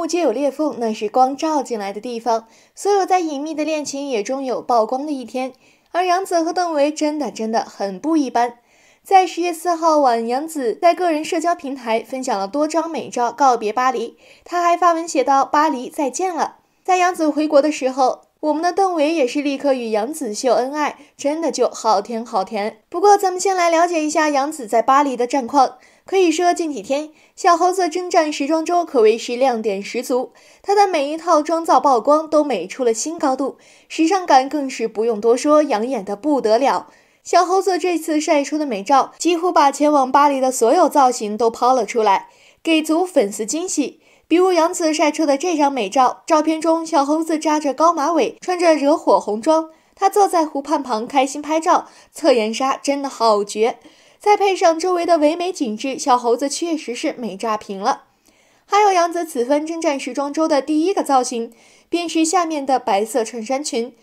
木皆有裂缝，那是光照进来的地方。所有在隐秘的恋情也终有曝光的一天。而杨紫和邓为真的真的很不一般。在十月四号晚，杨紫在个人社交平台分享了多张美照告别巴黎，她还发文写道：“巴黎再见了。”在杨紫回国的时候，我们的邓为也是立刻与杨紫秀恩爱，真的就好甜好甜。不过，咱们先来了解一下杨紫在巴黎的战况。可以说，近几天小猴子征战时装周可谓是亮点十足，他的每一套妆造曝光都美出了新高度，时尚感更是不用多说，养眼的不得了。小猴子这次晒出的美照，几乎把前往巴黎的所有造型都抛了出来，给足粉丝惊喜。比如杨紫晒出的这张美照，照片中小猴子扎着高马尾，穿着惹火红装，他坐在湖畔旁开心拍照，侧颜杀真的好绝。再配上周围的唯美景致，小猴子确实是美炸屏了。还有杨紫此番征战时装周的第一个造型，便是下面的白色衬衫裙。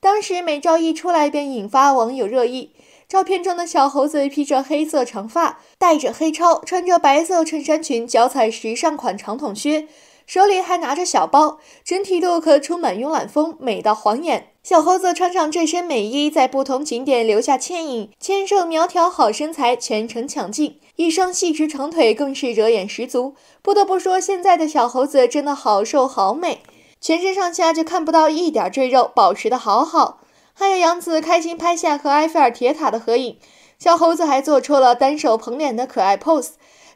当时美照一出来，便引发网友热议。照片中的小猴子披着黑色长发，戴着黑超，穿着白色衬衫裙，脚踩时尚款长筒靴，手里还拿着小包，整体 look 充满慵懒风，美到晃眼。小猴子穿上这身美衣，在不同景点留下倩影，纤瘦苗条好身材，全程抢镜，一双细直长腿更是惹眼十足。不得不说，现在的小猴子真的好瘦好美，全身上下就看不到一点赘肉，保持的好好。还有杨紫开心拍下和埃菲尔铁塔的合影，小猴子还做出了单手捧脸的可爱 pose，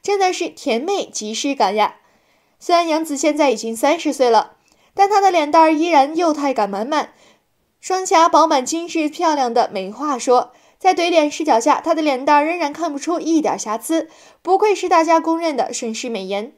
真的是甜美即视感呀。虽然杨紫现在已经三十岁了，但她的脸蛋依然幼态感满满。双颊饱满精致，漂亮的没话说。在怼脸视角下，她的脸蛋仍然看不出一点瑕疵，不愧是大家公认的盛世美颜。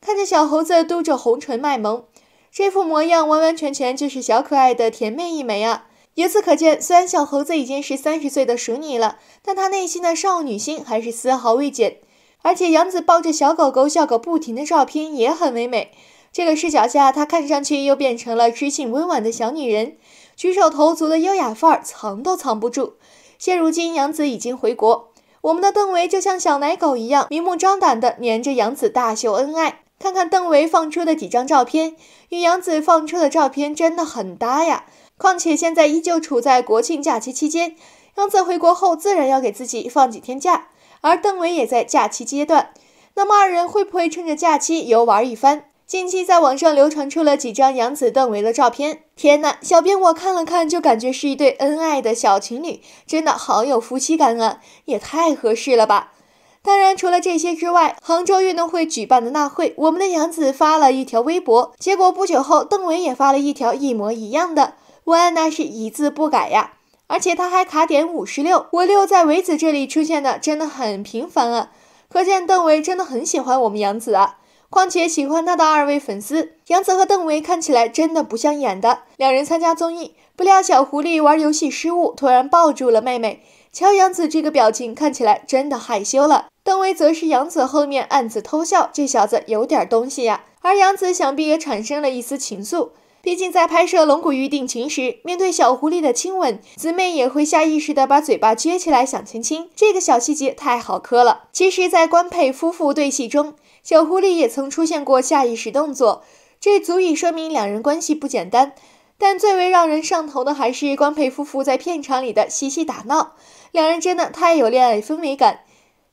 看着小猴子嘟着红唇卖萌，这副模样完完全全就是小可爱的甜妹一枚啊！由此可见，虽然小猴子已经是三十岁的熟女了，但她内心的少女心还是丝毫未减。而且杨子抱着小狗狗笑个不停的照片也很唯美。这个视角下，她看上去又变成了知性温婉的小女人。举手投足的优雅范儿藏都藏不住。现如今，杨子已经回国，我们的邓为就像小奶狗一样，明目张胆地粘着杨子大秀恩爱。看看邓为放出的几张照片，与杨子放出的照片真的很搭呀。况且现在依旧处在国庆假期期间，杨子回国后自然要给自己放几天假，而邓为也在假期阶段，那么二人会不会趁着假期游玩一番？近期在网上流传出了几张杨紫邓为的照片，天呐，小编我看了看就感觉是一对恩爱的小情侣，真的好有夫妻感啊，也太合适了吧！当然，除了这些之外，杭州运动会举办的那会，我们的杨紫发了一条微博，结果不久后邓为也发了一条一模一样的文案那是一字不改呀，而且他还卡点五十六，我六在维子这里出现的真的很频繁啊，可见邓为真的很喜欢我们杨紫啊。况且喜欢他的二位粉丝，杨紫和邓为看起来真的不像演的。两人参加综艺，不料小狐狸玩游戏失误，突然抱住了妹妹。瞧杨紫这个表情，看起来真的害羞了。邓为则是杨紫后面暗自偷笑，这小子有点东西呀。而杨紫想必也产生了一丝情愫，毕竟在拍摄《龙骨玉定情》时，面对小狐狸的亲吻，姊妹也会下意识的把嘴巴撅起来想亲亲，这个小细节太好磕了。其实，在官配夫妇对戏中。小狐狸也曾出现过下意识动作，这足以说明两人关系不简单。但最为让人上头的还是官配夫妇在片场里的嬉戏打闹，两人真的太有恋爱氛围感。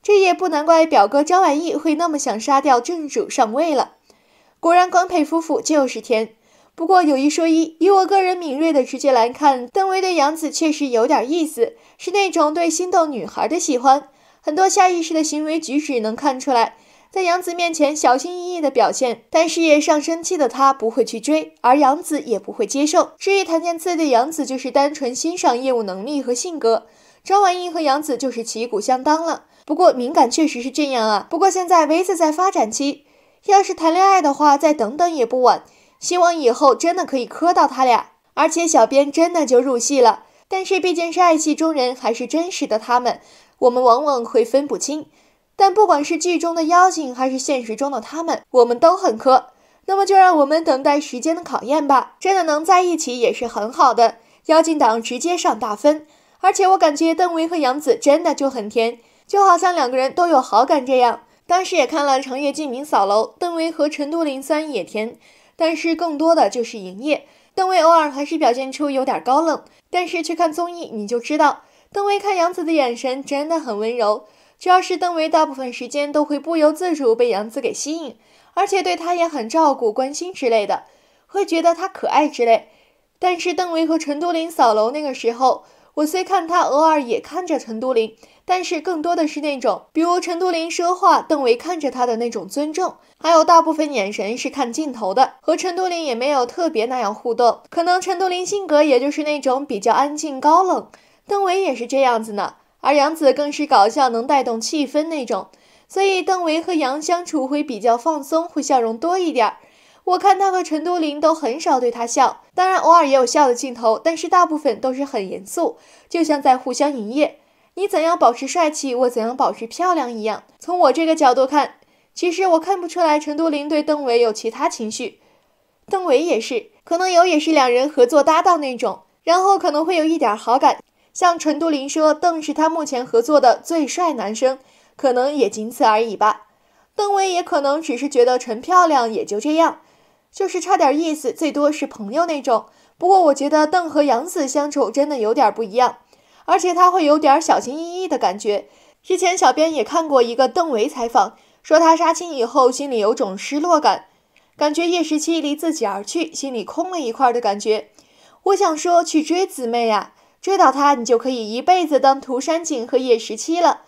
这也不难怪表哥张晚意会那么想杀掉正主上位了。果然，官配夫妇就是甜。不过有一说一，以我个人敏锐的直觉来看，邓为对杨紫确实有点意思，是那种对心动女孩的喜欢，很多下意识的行为举止能看出来。在杨子面前小心翼翼的表现，但事业上升期的他不会去追，而杨子也不会接受。至于谭健次对杨子，就是单纯欣赏业务能力和性格。张晚意和杨子就是旗鼓相当了。不过敏感确实是这样啊。不过现在维子在发展期，要是谈恋爱的话，再等等也不晚。希望以后真的可以磕到他俩。而且小编真的就入戏了，但是毕竟是爱戏中人，还是真实的他们，我们往往会分不清。但不管是剧中的妖精，还是现实中的他们，我们都很磕。那么就让我们等待时间的考验吧。真的能在一起也是很好的。妖精党直接上大分。而且我感觉邓为和杨紫真的就很甜，就好像两个人都有好感这样。当时也看了《长月烬明》扫楼，邓为和陈都灵也甜，但是更多的就是营业。邓为偶尔还是表现出有点高冷，但是去看综艺你就知道，邓为看杨紫的眼神真的很温柔。主要是邓为大部分时间都会不由自主被杨紫给吸引，而且对他也很照顾、关心之类的，会觉得他可爱之类。但是邓为和陈都灵扫楼那个时候，我虽看他偶尔也看着陈都灵，但是更多的是那种，比如陈都灵说话，邓为看着他的那种尊重，还有大部分眼神是看镜头的，和陈都灵也没有特别那样互动。可能陈都灵性格也就是那种比较安静、高冷，邓为也是这样子呢。而杨紫更是搞笑，能带动气氛那种，所以邓为和杨相处会比较放松，会笑容多一点。我看他和陈都灵都很少对他笑，当然偶尔也有笑的镜头，但是大部分都是很严肃，就像在互相营业，你怎样保持帅气，我怎样保持漂亮一样。从我这个角度看，其实我看不出来陈都灵对邓为有其他情绪，邓为也是，可能有也是两人合作搭档那种，然后可能会有一点好感。像陈都灵说邓是他目前合作的最帅男生，可能也仅此而已吧。邓威也可能只是觉得陈漂亮也就这样，就是差点意思，最多是朋友那种。不过我觉得邓和杨紫相处真的有点不一样，而且他会有点小心翼翼的感觉。之前小编也看过一个邓为采访，说他杀青以后心里有种失落感，感觉叶十七离自己而去，心里空了一块的感觉。我想说去追姊妹呀。追到他，你就可以一辈子当涂山璟和叶十七了。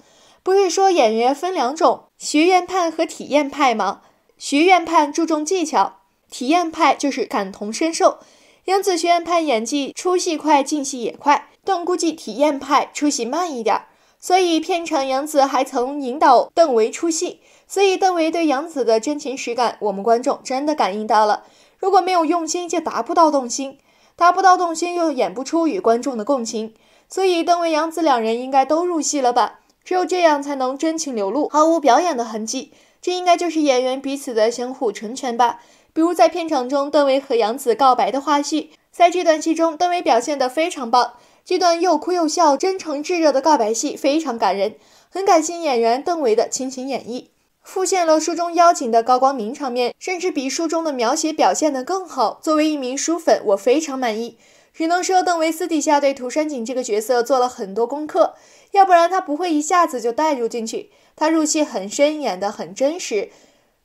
不是说演员分两种，学院派和体验派吗？学院派注重技巧，体验派就是感同身受。杨紫学院派演技出戏快，进戏也快；但估计体验派出戏慢一点。所以片场杨紫还曾引导邓为出戏，所以邓为对杨紫的真情实感，我们观众真的感应到了。如果没有用心，就达不到动心。达不到动心，又演不出与观众的共情，所以邓为、杨紫两人应该都入戏了吧？只有这样才能真情流露，毫无表演的痕迹。这应该就是演员彼此的相互成全吧？比如在片场中，邓为和杨紫告白的话絮，在这段戏中，邓为表现的非常棒。这段又哭又笑、真诚炙热的告白戏非常感人，很感谢演员邓为的倾情演绎。复现了书中邀请的高光名场面，甚至比书中的描写表现的更好。作为一名书粉，我非常满意，只能说邓为私底下对涂山璟这个角色做了很多功课，要不然他不会一下子就带入进去。他入戏很深，演的很真实。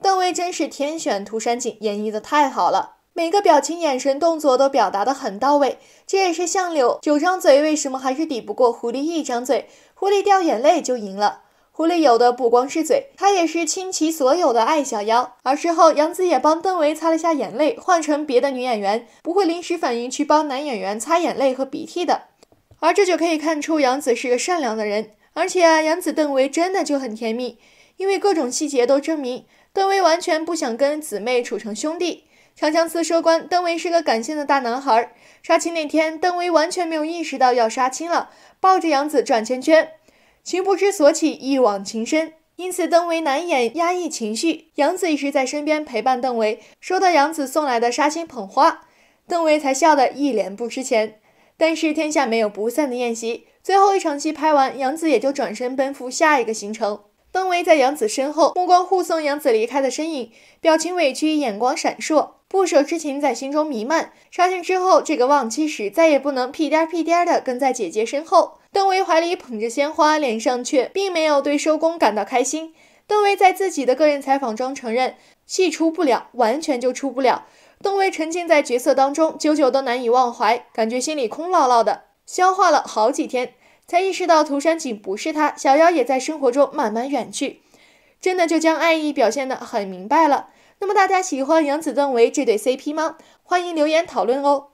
邓为真是天选涂山璟，演绎的太好了，每个表情、眼神、动作都表达的很到位。这也是相柳九张嘴为什么还是抵不过狐狸一张嘴，狐狸掉眼泪就赢了。狐狸有的不光是嘴，他也是倾其所有的爱小妖。而事后，杨紫也帮邓为擦了下眼泪。换成别的女演员，不会临时反应去帮男演员擦眼泪和鼻涕的。而这就可以看出杨紫是个善良的人。而且啊，杨紫邓为真的就很甜蜜，因为各种细节都证明邓为完全不想跟姊妹处成兄弟。《长相思》收官，邓为是个感性的大男孩。杀青那天，邓为完全没有意识到要杀青了，抱着杨紫转圈圈。情不知所起，一往情深，因此邓为难掩压抑情绪，杨子一直在身边陪伴邓为，收到杨子送来的杀青捧花，邓为才笑得一脸不值钱。但是天下没有不散的宴席，最后一场戏拍完，杨子也就转身奔赴下一个行程。邓威在杨子身后，目光护送杨子离开的身影，表情委屈，眼光闪烁，不舍之情在心中弥漫。杀青之后，这个忘妻使再也不能屁颠儿屁颠儿的跟在姐姐身后。邓威怀里捧着鲜花，脸上却并没有对收工感到开心。邓威在自己的个人采访中承认，戏出不了，完全就出不了。邓威沉浸在角色当中，久久都难以忘怀，感觉心里空落落的，消化了好几天。才意识到涂山璟不是他，小妖也在生活中慢慢远去，真的就将爱意表现的很明白了。那么大家喜欢杨紫邓为这对 CP 吗？欢迎留言讨论哦。